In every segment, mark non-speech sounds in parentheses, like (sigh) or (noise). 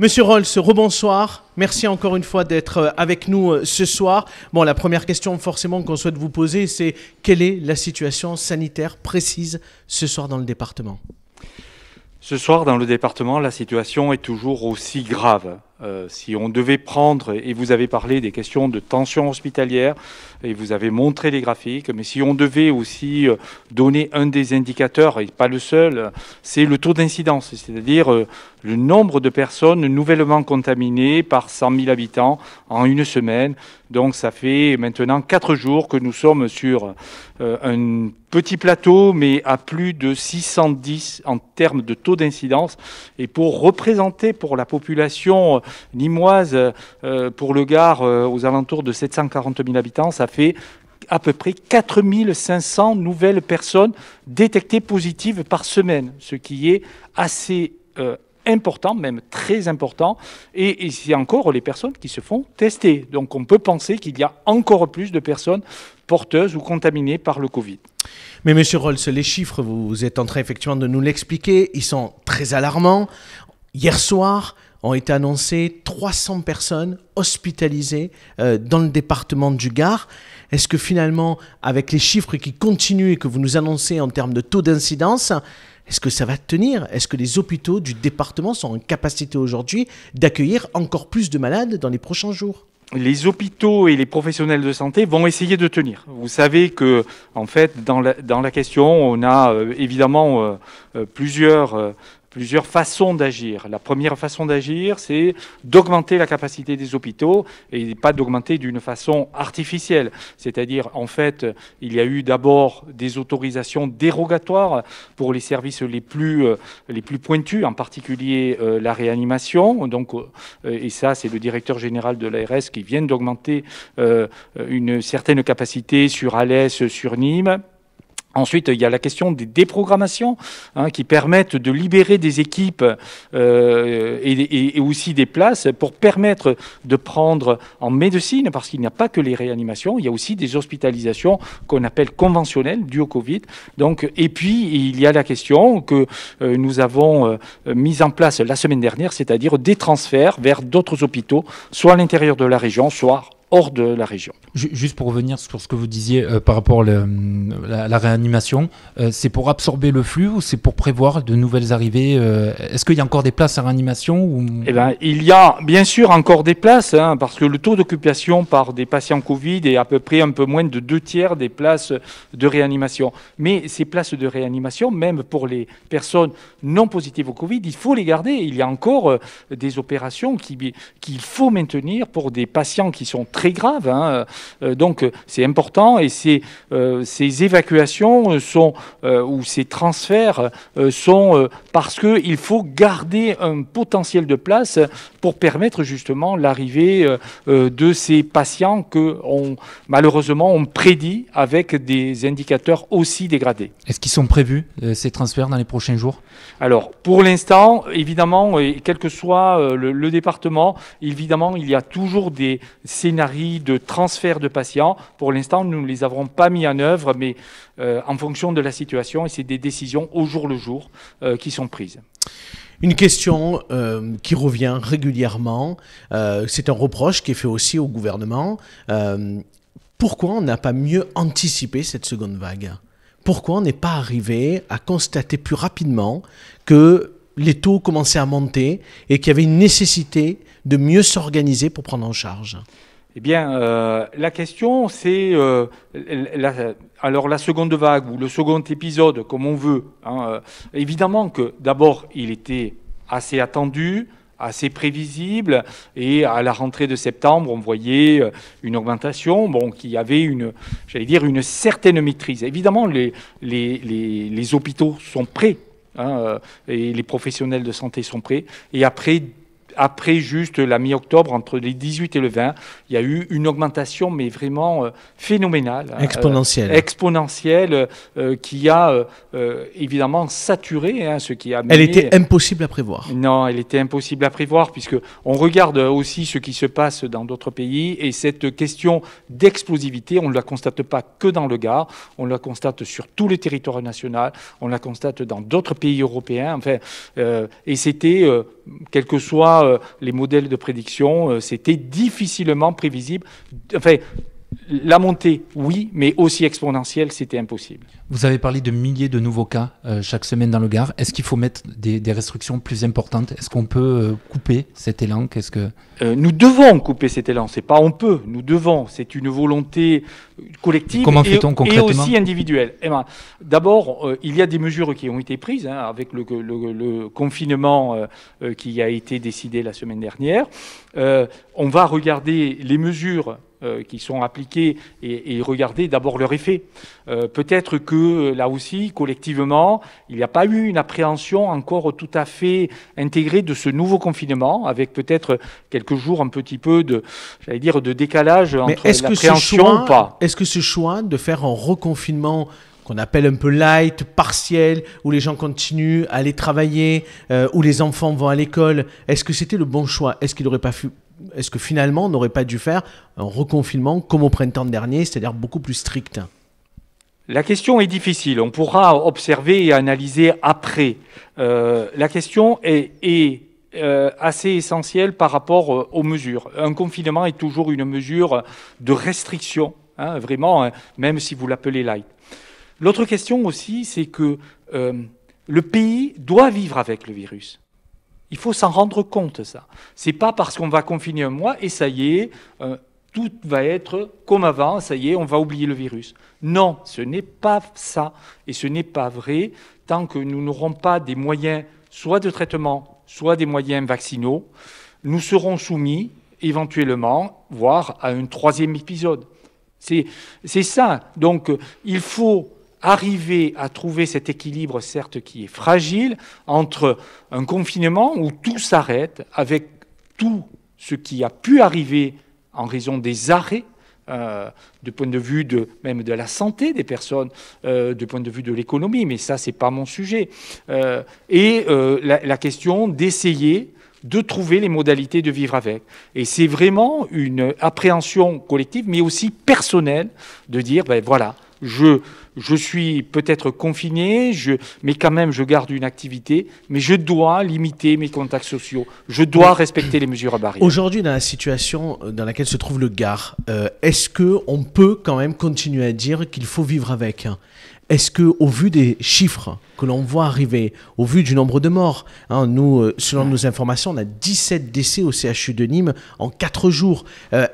Monsieur Rolls, rebonsoir. Merci encore une fois d'être euh, avec nous euh, ce soir. Bon, la première question forcément qu'on souhaite vous poser, c'est quelle est la situation sanitaire précise ce soir dans le département Ce soir dans le département, la situation est toujours aussi grave. Euh, si on devait prendre, et vous avez parlé des questions de tension hospitalière, et vous avez montré les graphiques, mais si on devait aussi euh, donner un des indicateurs, et pas le seul, c'est le taux d'incidence, c'est-à-dire euh, le nombre de personnes nouvellement contaminées par 100 000 habitants en une semaine. Donc ça fait maintenant 4 jours que nous sommes sur euh, un petit plateau, mais à plus de 610 en termes de taux d'incidence. Et pour représenter pour la population limoise, pour le Gard, aux alentours de 740 000 habitants, ça fait à peu près 4500 nouvelles personnes détectées positives par semaine, ce qui est assez euh, important, même très important. Et, et c'est encore les personnes qui se font tester. Donc on peut penser qu'il y a encore plus de personnes porteuses ou contaminées par le Covid. Mais Monsieur Rolls, les chiffres, vous êtes en train effectivement de nous l'expliquer, ils sont très alarmants. Hier soir, ont été annoncés 300 personnes hospitalisées euh, dans le département du Gard. Est-ce que finalement, avec les chiffres qui continuent et que vous nous annoncez en termes de taux d'incidence, est-ce que ça va tenir Est-ce que les hôpitaux du département sont en capacité aujourd'hui d'accueillir encore plus de malades dans les prochains jours les hôpitaux et les professionnels de santé vont essayer de tenir. Vous savez que, en fait, dans la, dans la question, on a euh, évidemment euh, plusieurs plusieurs façons d'agir. La première façon d'agir, c'est d'augmenter la capacité des hôpitaux et pas d'augmenter d'une façon artificielle. C'est-à-dire, en fait, il y a eu d'abord des autorisations dérogatoires pour les services les plus, euh, les plus pointus, en particulier euh, la réanimation. Donc, euh, et ça, c'est le directeur général de l'ARS qui vient d'augmenter une certaine capacité sur Alès, sur Nîmes. Ensuite, il y a la question des déprogrammations hein, qui permettent de libérer des équipes euh, et, aussi des places pour permettre de prendre en médecine, parce qu'il n'y a pas que les réanimations, il y a aussi des hospitalisations qu'on appelle conventionnelles dues au Covid. Donc, et puis, il y a la question que euh, nous avons euh, mise en place la semaine dernière, c'est-à-dire des transferts vers d'autres hôpitaux, soit à l'intérieur de la région, soit hors de la région. Juste pour revenir sur ce que vous disiez euh, par rapport à la, réanimation, euh, c'est pour absorber le flux ou c'est pour prévoir de nouvelles arrivées euh, Est-ce qu'il y a encore des places à réanimation ou... Eh ben, il y a bien sûr encore des places, hein, parce que le taux d'occupation par des patients Covid est à peu près un peu moins de deux tiers des places de réanimation. Mais ces places de réanimation, même pour les personnes non positives au Covid, il faut les garder. Il y a encore des opérations qu'il faut maintenir pour des patients qui sont très très grave. Hein. Euh, donc euh, c'est important et ces, euh, ces évacuations ou ces transferts sont parce qu'il faut garder un potentiel de place pour permettre justement l'arrivée de ces patients que on, malheureusement on prédit avec des indicateurs aussi dégradés. Est-ce qu'ils sont prévus, ces transferts, dans les prochains jours Alors pour l'instant, évidemment, quel que soit le département, évidemment, il y a toujours des scénarios de transfert de patients. Pour l'instant, nous ne les avons pas mis en œuvre, mais euh, en fonction de la situation, et c'est des décisions au jour le jour euh, qui sont prises. Une question euh, qui revient régulièrement, c'est un reproche qui est fait aussi au gouvernement. pourquoi on n'a pas mieux anticipé cette seconde vague Pourquoi on n'est pas arrivé à constater plus rapidement que les taux commençaient à monter et qu'il y avait une nécessité de mieux s'organiser pour prendre en charge eh bien, euh, la question, c'est euh, alors la seconde vague ou le second épisode, comme on veut. Hein, euh, évidemment que d'abord, il était assez attendu, assez prévisible, et à la rentrée de septembre, on voyait une augmentation, bon, y avait une, j'allais dire, une certaine maîtrise. Évidemment, les, les, hôpitaux sont prêts. Hein, et les professionnels de santé sont prêts. Et après après juste la mi-octobre, entre les 18 et le 20, il y a eu une augmentation, mais vraiment euh, phénoménale. Hein, exponentielle. Euh, exponentielle, euh, qui a évidemment saturé hein, ce qui a Elle était impossible à prévoir. Non, elle était impossible à prévoir, puisque on regarde aussi ce qui se passe dans d'autres pays, et cette question d'explosivité, on ne la constate pas que dans le Gard, on la constate sur tous les territoires nationaux, on la constate dans d'autres pays européens, et c'était, quel que soit euh, les modèles de prédiction, euh, c'était difficilement prévisible. Enfin, la montée, oui, mais aussi exponentielle, c'était impossible. Vous avez parlé de milliers de nouveaux cas euh, chaque semaine dans le Gard. Est-ce qu'il faut mettre des, restrictions plus importantes Est-ce qu'on peut euh, couper cet élan ce que euh, Nous devons couper cet élan. C'est pas on peut, nous devons. C'est une volonté collective Comment et, aussi individuelle. D'abord, il y a des mesures qui ont été prises hein, avec le, confinement qui a été décidé la semaine dernière. on va regarder les mesures qui sont appliquées et regarder d'abord leur effet. Peut-être que euh, là aussi, collectivement, il n'y a pas eu une appréhension encore tout à fait intégrée de ce nouveau confinement, avec peut-être quelques jours un petit peu de, j'allais dire, de décalage entre l'appréhension ou pas. Est-ce que ce choix de faire un reconfinement qu'on appelle un peu light, partiel, où les gens continuent à aller travailler, euh, où les enfants vont à l'école, est-ce que c'était le bon choix Est-ce qu'il n'aurait pas est-ce que finalement on n'aurait pas dû faire un reconfinement comme au printemps dernier, c'est-à-dire beaucoup plus strict la question est difficile, on pourra observer et analyser après. Euh, la question est, euh, assez essentielle par rapport euh, aux mesures. Un confinement est toujours une mesure de restriction, hein, vraiment, hein, même si vous l'appelez light. L'autre question aussi, c'est que le pays doit vivre avec le virus. Il faut s'en rendre compte, ça. C'est pas parce qu'on va confiner un mois et ça y est, tout va être comme avant, ça y est, on va oublier le virus. Non, ce n'est pas ça, et ce n'est pas vrai tant que nous n'aurons pas des moyens, soit de traitement, soit des moyens vaccinaux, nous serons soumis éventuellement, voire à un troisième épisode. C'est ça. Donc, il faut arriver à trouver cet équilibre, certes, qui est fragile, entre un confinement où tout s'arrête, avec tout ce qui a pu arriver en raison des arrêts euh, du point de vue de, même de la santé des personnes, euh, du point de vue de l'économie, mais ça, ce n'est pas mon sujet. Euh, et la, la, question d'essayer de trouver les modalités de vivre avec. Et c'est vraiment une appréhension collective, mais aussi personnelle, de dire, ben voilà, je, suis peut-être confiné, mais quand même je garde une activité, mais je dois limiter mes contacts sociaux, je dois respecter les mesures à barrières. Aujourd'hui, dans la situation euh, dans laquelle se trouve le Gard, euh, est-ce qu'on peut quand même continuer à dire qu'il faut vivre avec est-ce que, au vu des chiffres que l'on voit arriver, au vu du nombre de morts, hein, nous, euh, selon nos informations, on a 17 décès au CHU de Nîmes en 4 jours.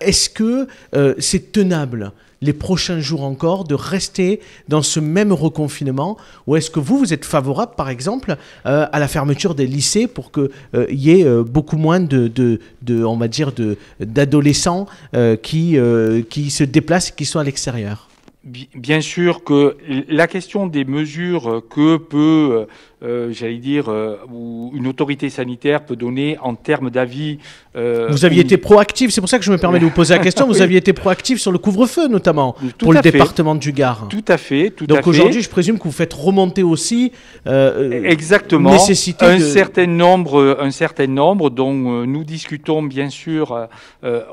est-ce que c'est tenable les prochains jours encore, de rester dans ce même reconfinement Ou est-ce que vous, vous êtes favorable, par exemple, euh, à la fermeture des lycées pour qu'il il euh, y ait euh, beaucoup moins de, de, on va dire, d'adolescents qui, qui se déplacent, qui sont à l'extérieur Bien sûr que la question des mesures que peut euh, j'allais dire, euh, où une autorité sanitaire peut donner en termes d'avis. Euh, vous aviez été proactif, c'est pour ça que je me permets de vous poser la question. Vous (laughs) aviez été proactif sur le couvre-feu, notamment, pour le département du Gard. Tout à fait. Tout Donc aujourd'hui, je présume que vous faites remonter aussi. Exactement. Nécessité un, certain nombre, un certain nombre dont nous discutons bien sûr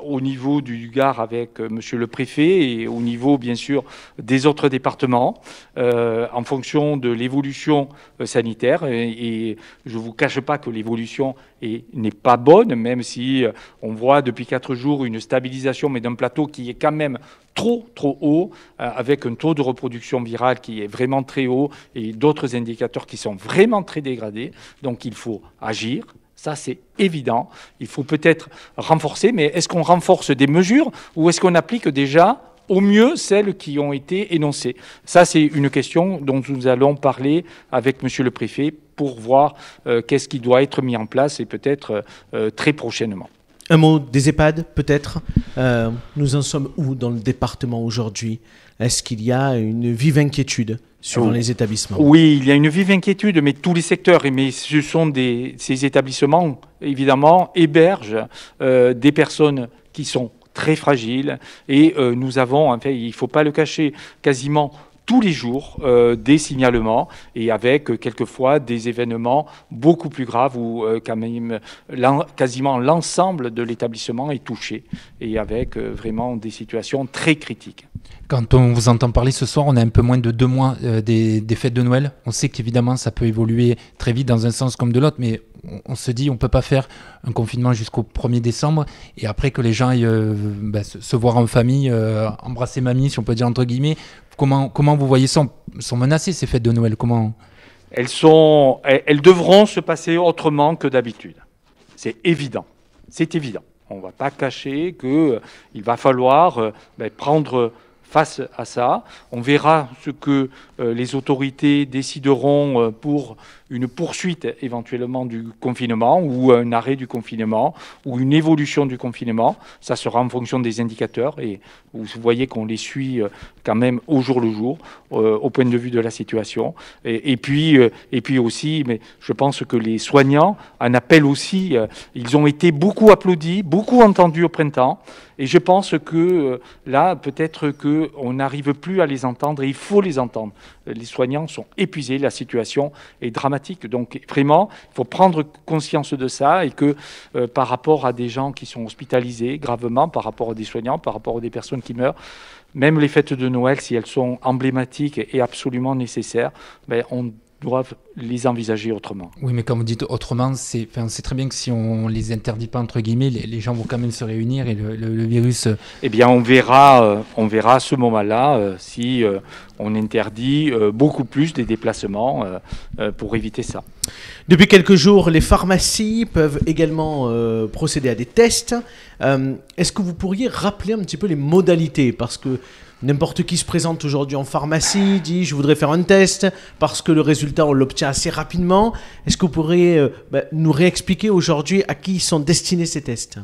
au niveau du Gard avec monsieur le préfet et au niveau bien sûr des autres départements en fonction de l'évolution sanitaire et, je ne vous cache pas que l'évolution n'est pas bonne, même si euh, on voit depuis quatre jours une stabilisation, mais d'un plateau qui est quand même trop, trop haut, euh, avec un taux de reproduction virale qui est vraiment très haut et d'autres indicateurs qui sont vraiment très dégradés. Donc il faut agir. Ça, c'est évident. Il faut peut-être renforcer, mais est-ce qu'on renforce des mesures ou est-ce qu'on applique déjà au mieux celles qui ont été énoncées. Ça, c'est une question dont nous allons parler avec Monsieur le Préfet pour voir euh, qu'est-ce qui doit être mis en place et peut-être euh, euh, très prochainement. Un mot des EHPAD, peut-être. nous en sommes où dans le département aujourd'hui Est-ce qu'il y a une vive inquiétude sur oh. les établissements Oui, il y a une vive inquiétude, mais tous les secteurs, mais ce sont ces établissements, évidemment, hébergent des personnes qui sont très fragile. Et euh, nous avons, fait, il ne faut pas le cacher, quasiment tous les jours euh, des signalements et avec euh, quelquefois des événements beaucoup plus graves où quand même quasiment l'ensemble de l'établissement est touché et avec vraiment des situations très critiques. Quand on vous entend parler ce soir, on a un peu moins de deux mois des, des fêtes de Noël. On sait qu'évidemment ça peut évoluer très vite dans un sens comme de l'autre, mais on, se dit on peut pas faire un confinement jusqu'au 1er décembre et après que les gens aillent euh, bah, se, voir en famille, euh, embrasser mamie, si on peut dire entre guillemets. Comment, comment vous voyez ça Sont menacées ces fêtes de Noël Comment elles, sont, elles devront se passer autrement que d'habitude. C'est évident. C'est évident. On ne va pas cacher qu'il euh, va falloir ben, prendre face à ça. On verra ce que les autorités décideront pour une poursuite éventuellement du confinement ou un arrêt du confinement ou une évolution du confinement. Ça sera en fonction des indicateurs et vous voyez qu'on les suit euh, quand même au jour le jour, euh, au point de vue de la situation. Et, puis, euh, et puis aussi, mais je pense que les soignants un appel aussi. ils ont été beaucoup applaudis, beaucoup entendus au printemps. Et je pense que là, peut-être qu'on n'arrive plus à les entendre et il faut les entendre. Euh, les soignants sont épuisés, la situation est dramatique. Donc vraiment, il faut prendre conscience de ça et que euh, par rapport à des gens qui sont hospitalisés gravement, par rapport à des soignants, par rapport à des personnes qui meurent, même les fêtes de Noël, si elles sont emblématiques et absolument nécessaires, ben, on doivent les envisager autrement. Oui, mais comme vous dites autrement, c'est enfin, très bien que si on les interdit pas, entre guillemets, les, gens vont quand même se réunir et le, virus... Euh, eh bien, on verra, euh, on verra à ce moment-là euh, si on interdit beaucoup plus des déplacements pour éviter ça. Depuis quelques jours, les pharmacies peuvent également procéder à des tests. Est-ce que vous pourriez rappeler un petit peu les modalités Parce que N'importe qui se présente aujourd'hui en pharmacie, dit je voudrais faire un test parce que le résultat on l'obtient assez rapidement. Est-ce que vous pourriez euh, bah, nous réexpliquer aujourd'hui à qui sont destinés ces tests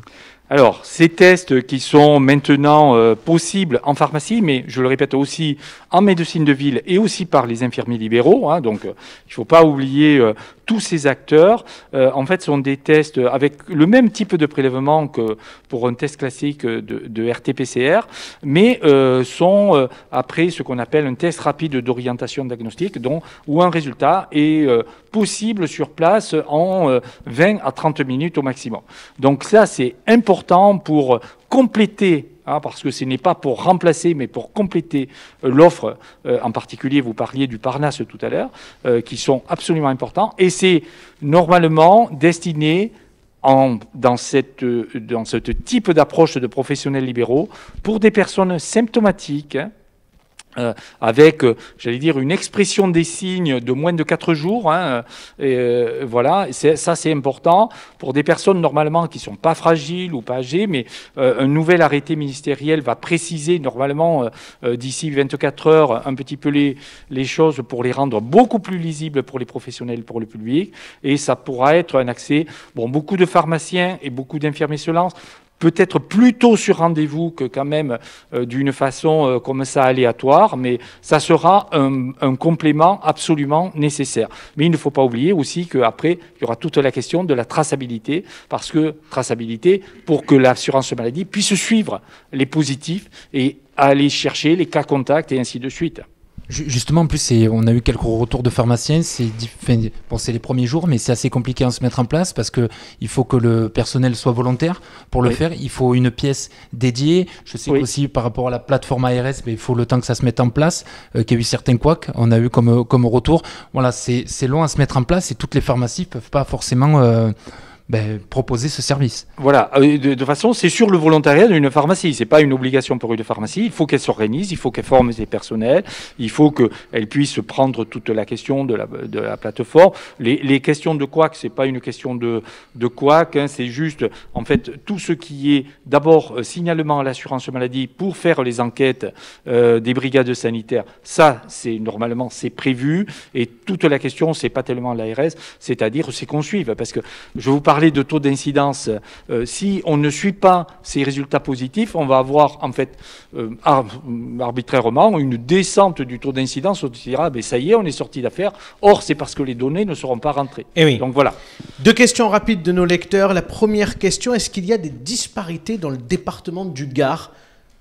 alors, ces tests qui sont maintenant euh, possibles en pharmacie, mais je le répète aussi en médecine de ville et aussi par les infirmiers libéraux, hein, donc euh, il ne faut pas oublier tous ces acteurs, euh, en fait, sont des tests avec le même type de prélèvement que pour un test classique de, de RT-PCR, mais euh, sont euh, après ce qu'on appelle un test rapide d'orientation diagnostique, dont, où un résultat est possible sur place en 20 à 30 minutes au maximum. Donc ça, c'est important pour compléter Hein, parce que ce n'est pas pour remplacer, mais pour compléter euh, l'offre. Euh, en particulier, vous parliez du Parnasse tout à l'heure, euh, qui sont absolument importants. Et c'est normalement destiné dans, cette, dans ce type d'approche de professionnels libéraux pour des personnes symptomatiques. Hein, euh, avec, euh, j'allais dire, une expression des signes de moins de 4 jours. Hein, euh, voilà, ça c'est important pour des personnes normalement qui sont pas fragiles ou pas âgées, mais un nouvel arrêté ministériel va préciser normalement d'ici 24 heures un petit peu les, les, choses pour les rendre beaucoup plus lisibles pour les professionnels, pour le public. Et ça pourra être un accès. Bon, beaucoup de pharmaciens et beaucoup d'infirmiers se lancent peut-être plutôt sur rendez-vous que quand même euh, d'une façon euh, comme ça aléatoire, mais ça sera un, un, complément absolument nécessaire. Mais il ne faut pas oublier aussi qu'après, il y aura toute la question de la traçabilité, parce que traçabilité, pour que l'assurance maladie puisse suivre les positifs et aller chercher les cas contacts et ainsi de suite. Justement, en plus, on a eu quelques retours de pharmaciens. C'est bon, les premiers jours, mais c'est assez compliqué à se mettre en place parce que il faut que le personnel soit volontaire pour le faire. Il faut une pièce dédiée. Je sais aussi par rapport à la plateforme ARS, mais il faut le temps que ça se mette en place, euh, qu'il y a eu certains couacs. On a eu comme, comme retour. Voilà, c'est long à se mettre en place et toutes les pharmacies peuvent pas forcément. Euh, ben, proposer ce service. Voilà, euh, de, de façon, c'est sur le volontariat d'une pharmacie. Ce n'est pas une obligation pour une pharmacie. Il faut qu'elle s'organise, il faut qu'elle forme ses personnels, il faut qu'elle puisse prendre toute la question de la, plateforme. Les, questions de quoi n'est pas une question de, de quoi hein. c'est juste, en fait, tout ce qui est d'abord euh, signalement à l'assurance maladie pour faire les enquêtes euh, des brigades sanitaires. Ça, c'est normalement c'est prévu. Et toute la question, ce n'est pas tellement l'ARS, c'est-à-dire c'est qu'on suive, parce que je vous parle parler de taux d'incidence, euh, si on ne suit pas ces résultats positifs, on va avoir en fait euh, arbitrairement une descente du taux d'incidence. On dira, et ben, ça y est, on est sorti d'affaire. Or, c'est parce que les données ne seront pas rentrées. Eh oui. Donc voilà. Deux questions rapides de nos lecteurs. La première question, est-ce qu'il y a des disparités dans le département du Gard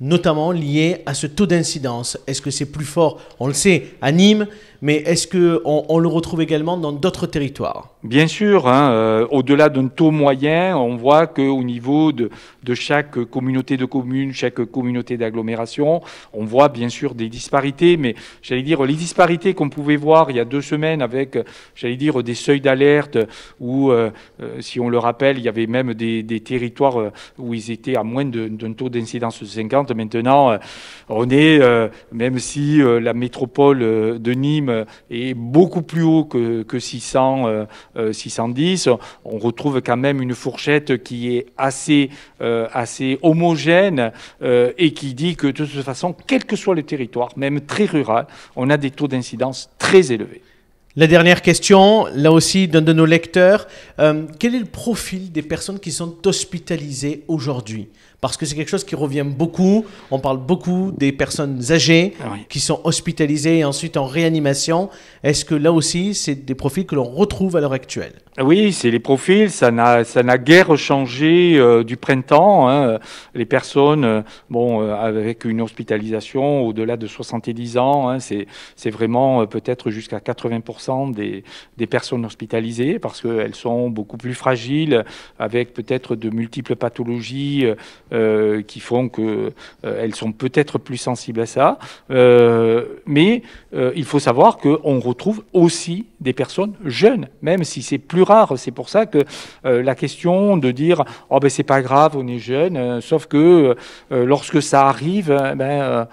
notamment liées à ce taux d'incidence. Est-ce que c'est plus fort On le sait, à Nîmes, mais est-ce qu'on le retrouve également dans d'autres territoires Bien sûr, hein, euh, au-delà d'un taux moyen, on voit qu'au niveau de, chaque communauté de communes, chaque communauté d'agglomération, on voit bien sûr des disparités, mais j'allais dire les disparités qu'on pouvait voir il y a deux semaines avec, j'allais dire, des seuils d'alerte où, euh, euh, si on le rappelle, il y avait même des, territoires où ils étaient à moins d'un taux d'incidence de 50. Maintenant, on est, même si la métropole de Nîmes euh, est beaucoup plus haut que, que 600, 610. Euh, euh, on retrouve quand même une fourchette qui est assez, assez homogène et qui dit que de toute façon, quel que soit le territoire, même très rural, on a des taux d'incidence très élevés. La dernière question, là aussi d'un de nos lecteurs, quel est le profil des personnes qui sont hospitalisées aujourd'hui parce que c'est quelque chose qui revient beaucoup. On parle beaucoup des personnes âgées ah qui sont hospitalisées et ensuite en réanimation. Est-ce que là aussi, c'est des profils que l'on retrouve à l'heure actuelle ah Oui, c'est les profils. Ça n'a guère changé euh, du printemps. Hein. Les personnes euh, bon, euh, avec une hospitalisation au-delà de 70 ans, hein, c'est vraiment peut-être jusqu'à 80% des, des personnes hospitalisées parce qu'elles sont beaucoup plus fragiles avec peut-être de multiples pathologies euh, qui font qu'elles euh, sont peut-être plus sensibles à ça. Euh, mais il faut savoir qu'on retrouve aussi des personnes jeunes, même si c'est plus rare. C'est pour ça que la question de dire oh ben c'est pas grave, on est jeune, sauf que lorsque ça arrive, ben,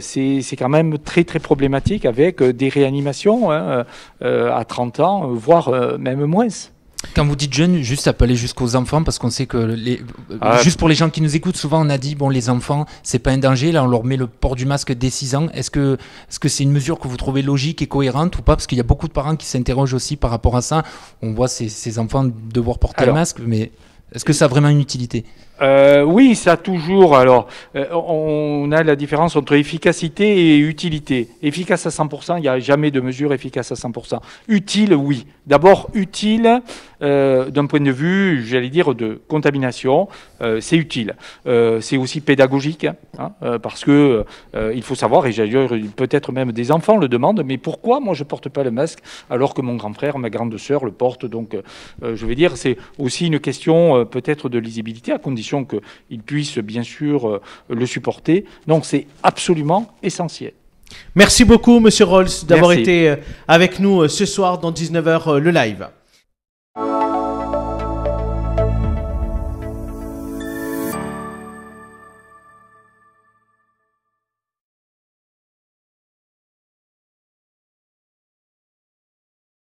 c'est quand même très très problématique avec des réanimations hein, à 30 ans, voire même moins. Quand vous dites jeunes, juste ça peut aller jusqu'aux enfants parce qu'on sait que les, ah juste pour les gens qui nous écoutent, souvent on a dit bon les enfants c'est pas un danger, là on leur met le port du masque dès 6 ans. Est-ce que est-ce que c'est une mesure que vous trouvez logique et cohérente ou pas Parce qu'il y a beaucoup de parents qui s'interrogent aussi par rapport à ça. On voit ces, ces enfants devoir porter le masque, mais est-ce que ça a vraiment une utilité euh, Oui, ça a toujours. Alors, euh, on a la différence entre efficacité et utilité. Efficace à 100%, il n'y a jamais de mesure efficace à 100%. Utile, oui. D'abord, utile, euh, d'un point de vue, j'allais dire, de contamination, euh, c'est utile. Euh, c'est aussi pédagogique, hein, hein, parce que il faut savoir, et d'ailleurs peut-être même des enfants le demandent, mais pourquoi moi je porte pas le masque alors que mon grand frère, ma grande sœur le porte Donc, je vais dire, c'est aussi une question peut-être de lisibilité, à condition qu'ils puissent bien sûr le supporter. Donc, c'est absolument essentiel. Merci beaucoup, Monsieur Rolls, d'avoir été avec nous ce soir dans 19h le live.